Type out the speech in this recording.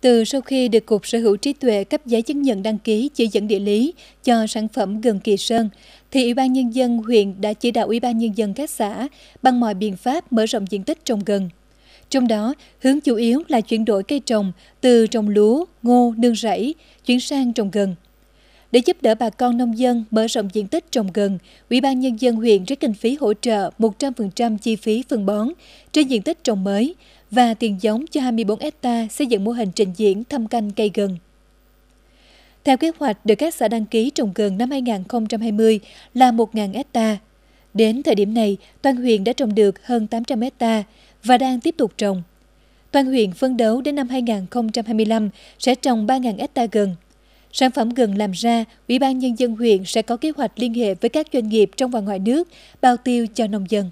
Từ sau khi được Cục Sở hữu trí tuệ cấp giấy chứng nhận đăng ký chỉ dẫn địa lý cho sản phẩm gừng Kỳ Sơn, thì Ủy ban Nhân dân huyện đã chỉ đạo Ủy ban Nhân dân các xã bằng mọi biện pháp mở rộng diện tích trồng gừng. Trong đó, hướng chủ yếu là chuyển đổi cây trồng từ trồng lúa, ngô, nương rẫy, chuyển sang trồng gừng. Để giúp đỡ bà con nông dân mở rộng diện tích trồng gừng, Ủy ban Nhân dân huyện trích kinh phí hỗ trợ 100% chi phí phân bón trên diện tích trồng mới và tiền giống cho 24 hecta xây dựng mô hình trình diễn thăm canh cây gừng. Theo kế hoạch được các xã đăng ký trồng gừng năm 2020 là 1.000 hecta. Đến thời điểm này, toàn huyện đã trồng được hơn 800 hecta và đang tiếp tục trồng. Toàn huyện phân đấu đến năm 2025 sẽ trồng 3.000 hecta gừng. Sản phẩm gần làm ra, Ủy ban Nhân dân huyện sẽ có kế hoạch liên hệ với các doanh nghiệp trong và ngoài nước, bao tiêu cho nông dân.